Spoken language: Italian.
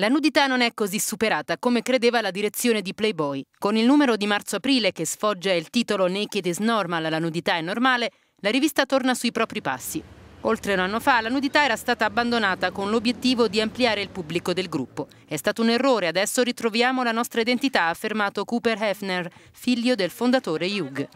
La nudità non è così superata come credeva la direzione di Playboy. Con il numero di marzo-aprile che sfoggia il titolo Naked is Normal, la nudità è normale, la rivista torna sui propri passi. Oltre un anno fa la nudità era stata abbandonata con l'obiettivo di ampliare il pubblico del gruppo. È stato un errore, adesso ritroviamo la nostra identità, ha affermato Cooper Hefner, figlio del fondatore Hugh.